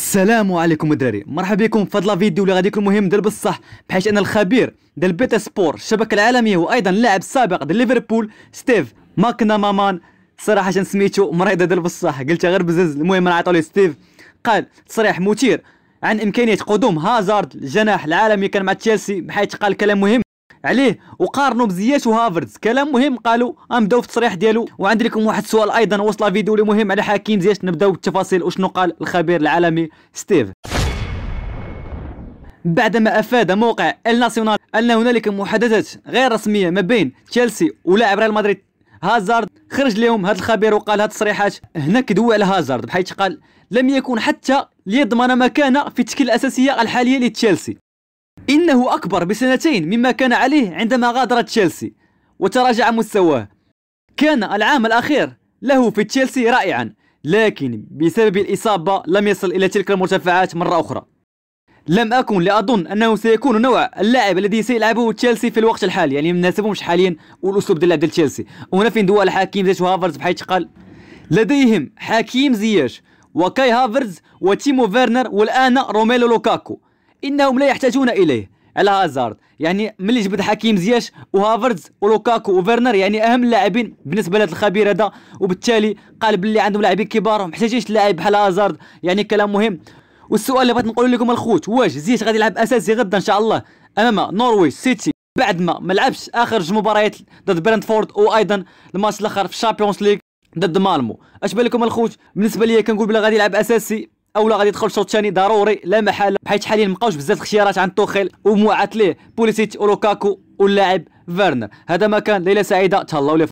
السلام عليكم الدراري مرحبا بكم في هذا الفيديو اللي غادي يكون مهم ديال بصح بحيث ان الخبير ديال بيتا سبور الشبكه العالميه وايضا لاعب سابق ديال ليفربول ستيف ماكنا مامان صراحه سميتو مريضه ديال بصح قلتها غير بزز المهم عطاو عطاولي ستيف قال تصريح مثير عن امكانيه قدوم هازارد الجناح العالمي كان مع تشيلسي بحيث قال كلام مهم عليه وقارنوا بزياش وهافرز كلام مهم قالوا نبداو في التصريح ديالو وعندي لكم واحد السؤال ايضا وصل فيديو اللي مهم على حكيم زياش نبداو بالتفاصيل وشنو قال الخبير العالمي ستيف بعدما افاد موقع الناسيونال ان هنالك محادثات غير رسميه ما بين تشيلسي ولاعب ريال مدريد هازارد خرج لهم هذا الخبير وقال هاد التصريحات هنا كدوي على هازارد بحيث قال لم يكن حتى ليضمن مكانه في التشكيله الاساسيه الحاليه لتشيلسي إنه أكبر بسنتين مما كان عليه عندما غادر تشيلسي وتراجع مستواه كان العام الأخير له في تشيلسي رائعا لكن بسبب الإصابة لم يصل إلى تلك المرتفعات مرة أخرى لم أكن لأظن أنه سيكون نوع اللاعب الذي سيلعبه تشيلسي في الوقت الحالي يعني ما حاليا والأسلوب ديال لعب ديال تشيلسي هنا فين دول حكيم زيش وهافرز بحيث قال لديهم حكيم زياش وكاي هافرز وتيمو فيرنر والآن روميلو لوكاكو انهم لا يحتاجون اليه على هازارد يعني ملي جبد حكيم زياش وهافرز ولوكاكو وفيرنر يعني اهم اللاعبين بالنسبه لهذا الخبير هذا وبالتالي قال باللي عندهم لاعبين كبار وما محتاجينش لاعب بحال هازارد يعني كلام مهم والسؤال اللي بغيت نقول لكم الخوت واش زياش غادي يلعب اساسي غدا ان شاء الله امام نورويج سيتي بعد ما ما لعبش اخر جوج مباريات ضد برنتفورد وايضا الماتش الاخر في الشامبيونز ليغ ضد مالمو اش بالكم الخوت بالنسبه ليا كنقول بلا غادي يلعب اساسي اولا غادي يدخل الشوط الثاني ضروري لا محاله بحيث حاليا مابقاوش بزاف الاختيارات عند توخيل ومعاتليه ليه ولوكاكو واللاعب فيرنر هذا ما كان ليله سعيده تهلاو